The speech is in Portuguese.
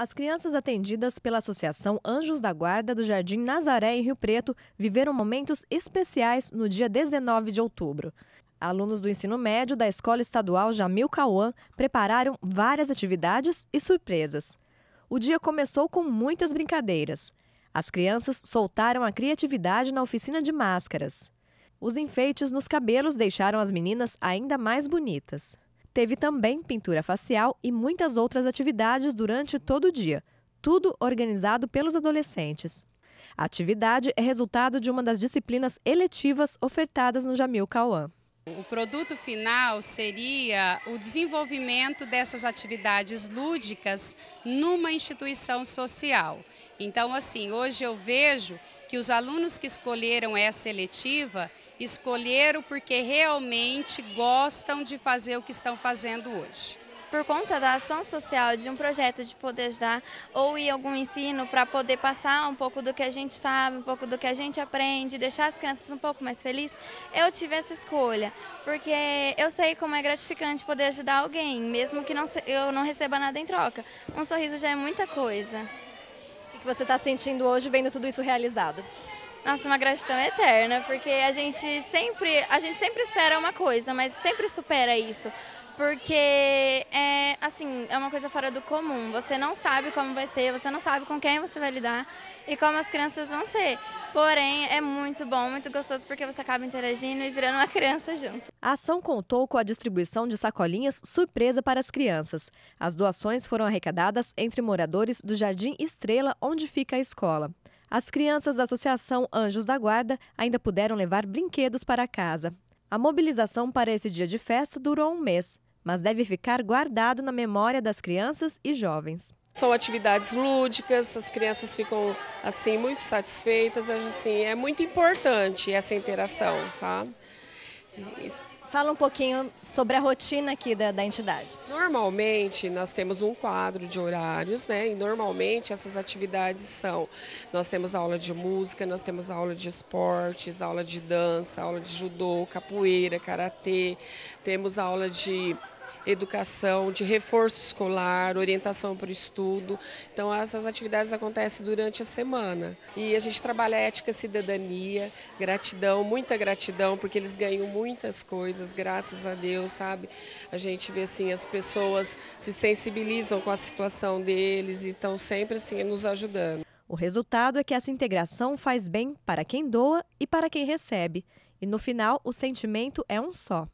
As crianças atendidas pela Associação Anjos da Guarda do Jardim Nazaré, em Rio Preto, viveram momentos especiais no dia 19 de outubro. Alunos do ensino médio da Escola Estadual Jamil Cauã prepararam várias atividades e surpresas. O dia começou com muitas brincadeiras. As crianças soltaram a criatividade na oficina de máscaras. Os enfeites nos cabelos deixaram as meninas ainda mais bonitas. Teve também pintura facial e muitas outras atividades durante todo o dia, tudo organizado pelos adolescentes. A atividade é resultado de uma das disciplinas eletivas ofertadas no Jamil Cauã. O produto final seria o desenvolvimento dessas atividades lúdicas numa instituição social. Então, assim, hoje eu vejo que os alunos que escolheram essa eletiva escolheram porque realmente gostam de fazer o que estão fazendo hoje. Por conta da ação social, de um projeto de poder ajudar ou ir algum ensino para poder passar um pouco do que a gente sabe, um pouco do que a gente aprende, deixar as crianças um pouco mais felizes, eu tive essa escolha. Porque eu sei como é gratificante poder ajudar alguém, mesmo que não, eu não receba nada em troca. Um sorriso já é muita coisa. O que você está sentindo hoje vendo tudo isso realizado? Nossa, uma gratidão eterna, porque a gente sempre, a gente sempre espera uma coisa, mas sempre supera isso. Porque é assim, é uma coisa fora do comum. Você não sabe como vai ser, você não sabe com quem você vai lidar e como as crianças vão ser. Porém, é muito bom, muito gostoso, porque você acaba interagindo e virando uma criança junto. A ação contou com a distribuição de sacolinhas surpresa para as crianças. As doações foram arrecadadas entre moradores do Jardim Estrela, onde fica a escola. As crianças da Associação Anjos da Guarda ainda puderam levar brinquedos para casa. A mobilização para esse dia de festa durou um mês, mas deve ficar guardado na memória das crianças e jovens. São atividades lúdicas, as crianças ficam assim muito satisfeitas, assim, é muito importante essa interação, sabe? Fala um pouquinho sobre a rotina aqui da, da, entidade. Normalmente nós temos um quadro de horários, né? E normalmente essas atividades são: nós temos aula de música, nós temos aula de esportes, aula de dança, aula de judô, capoeira, karatê, temos aula de educação, de reforço escolar, orientação para o estudo. Então, essas atividades acontecem durante a semana. E a gente trabalha ética, cidadania, gratidão, muita gratidão, porque eles ganham muitas coisas, graças a Deus, sabe? A gente vê assim, as pessoas se sensibilizam com a situação deles e estão sempre assim nos ajudando. O resultado é que essa integração faz bem para quem doa e para quem recebe. E no final, o sentimento é um só.